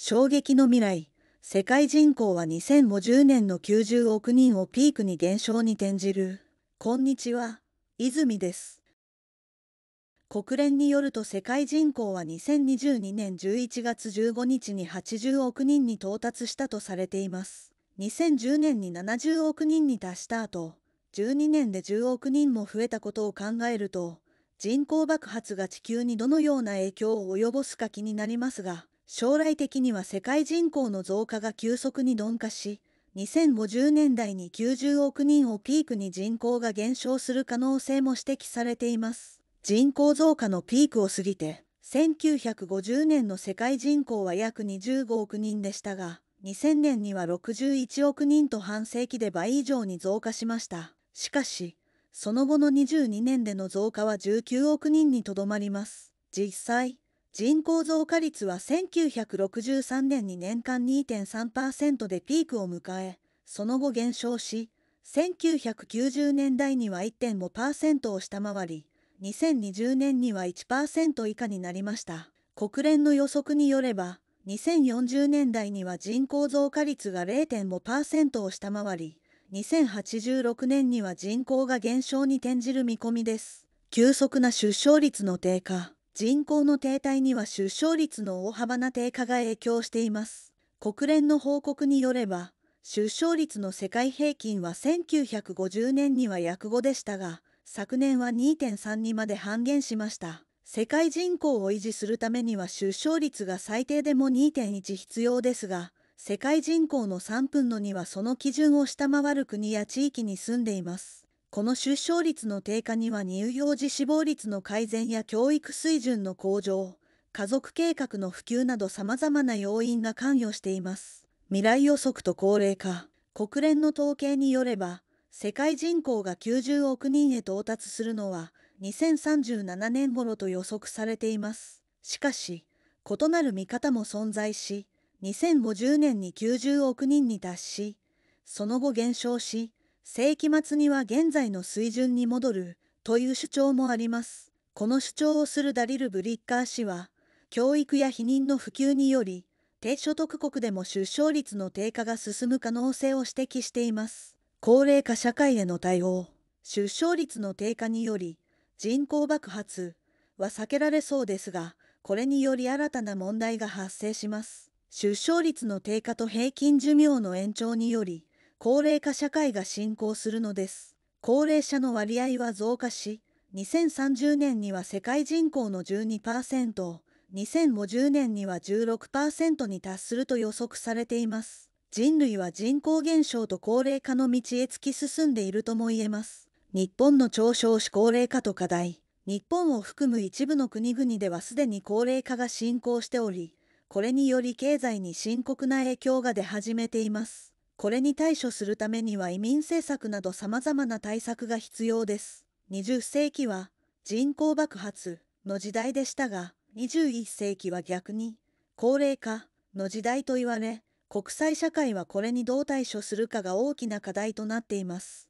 衝撃の未来世界人口は2050年の90億人をピークに減少に転じるこんにちは泉です国連によると世界人口は2022年11月15日に80億人に到達したとされています2010年に70億人に達した後12年で10億人も増えたことを考えると人口爆発が地球にどのような影響を及ぼすか気になりますが将来的には世界人口の増加が急速に鈍化し、2050年代に90億人をピークに人口が減少する可能性も指摘されています。人口増加のピークを過ぎて、1950年の世界人口は約25億人でしたが、2000年には61億人と半世紀で倍以上に増加しました。しかし、その後の22年での増加は19億人にとどまります。実際、人口増加率は1963年に年間2.3%でピークを迎え、その後減少し、1990年代には1.5%を下回り、2020年には1%以下になりました。国連の予測によれば、2040年代には人口増加率が0.5%を下回り、2086年には人口が減少に転じる見込みです。急速な出生率の低下。人口の停滞には出生率の大幅な低下が影響しています。国連の報告によれば、出生率の世界平均は1950年には約5でしたが、昨年は2.3にまで半減しました。世界人口を維持するためには出生率が最低でも2.1必要ですが、世界人口の3分の2はその基準を下回る国や地域に住んでいます。この出生率の低下には乳幼児死亡率の改善や教育水準の向上、家族計画の普及など様々な要因が関与しています。未来予測と高齢化、国連の統計によれば、世界人口が90億人へ到達するのは2037年頃と予測されています。しかし、異なる見方も存在し、2050年に90億人に達し、その後減少し、世紀末には現在の水準に戻るという主張もあります。この主張をするダリル・ブリッカー氏は、教育や避妊の普及により、低所得国でも出生率の低下が進む可能性を指摘しています。高齢化社会への対応、出生率の低下により、人口爆発は避けられそうですが、これにより新たな問題が発生します。出生率の低下と平均寿命の延長により、高齢化社会が進行するのです。高齢者の割合は増加し、2030年には世界人口の12%を、2050年には16%に達すると予測されています。人類は人口減少と高齢化の道へ突き進んでいるとも言えます。日本の長少子高齢化と課題。日本を含む一部の国々ではすでに高齢化が進行しており、これにより経済に深刻な影響が出始めています。これに対処するためには移民政策など様々な対策が必要です。20世紀は人口爆発の時代でしたが、21世紀は逆に高齢化の時代と言われ、国際社会はこれにどう対処するかが大きな課題となっています。